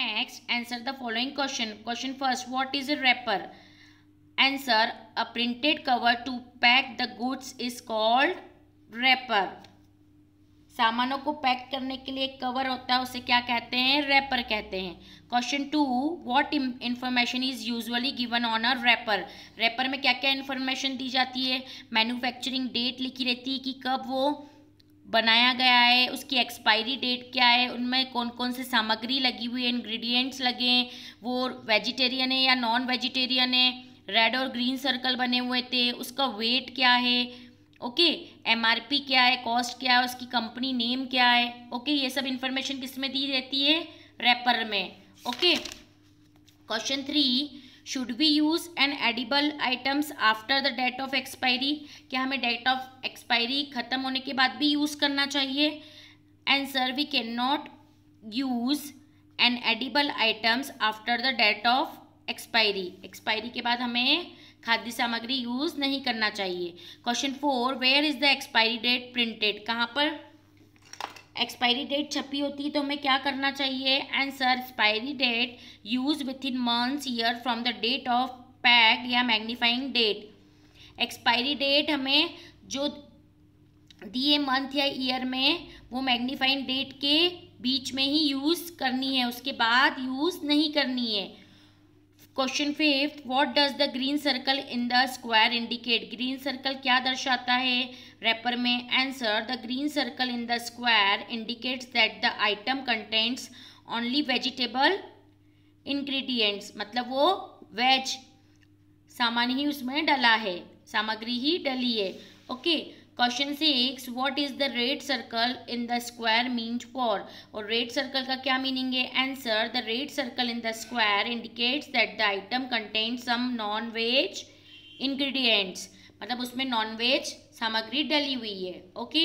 Next answer the following question question first what is a wrapper answer a printed cover to pack the goods is called wrapper सामानों को pack करने के लिए एक cover होता है उसे क्या कहते हैं रैपर कहते हैं question two what information is usually given on a wrapper wrapper में क्या क्या इंफॉर्मेशन दी जाती है मैन्युफैक्चरिंग डेट लिखी रहती है कि कब वो बनाया गया है उसकी एक्सपायरी डेट क्या है उनमें कौन कौन से सामग्री लगी हुई है इंग्रेडिएंट्स लगे हैं वो वेजिटेरियन है या नॉन वेजिटेरियन है रेड और ग्रीन सर्कल बने हुए थे उसका वेट क्या है ओके एमआरपी क्या है कॉस्ट क्या है उसकी कंपनी नेम क्या है ओके ये सब इन्फॉर्मेशन किस में दी रहती है रेपर में okay question three should we use and edible items after the date of expiry क्या हमें डेट ऑफ एक्सपायरी खत्म होने के बाद भी यूज़ करना चाहिए sir we can not use and edible items after the date of expiry expiry के बाद हमें खाद्य सामग्री यूज़ नहीं करना चाहिए question four where is the expiry date printed कहाँ पर एक्सपायरी डेट छपी होती है तो हमें क्या करना चाहिए answer expiry date use within months year from the date of pack या मैग्नीफाइंग डेट एक्सपायरी डेट हमें जो दिए मंथ या ईयर में वो मैग्नीफाइंग डेट के बीच में ही यूज़ करनी है उसके बाद यूज़ नहीं करनी है question fifth what does the green circle in the square indicate green circle क्या दर्शाता है रेपर में answer the green circle in the square indicates that the item contents only vegetable ingredients मतलब वो वेज सामान ही उसमें डला है सामग्री ही डली है okay okay. Question six what is the red circle in the square means for और रेड सर्कल का क्या मीनिंग है answer the red circle in the square indicates that the item content some non veg ingredients मतलब उसमें non veg सामग्री डली हुई है ओके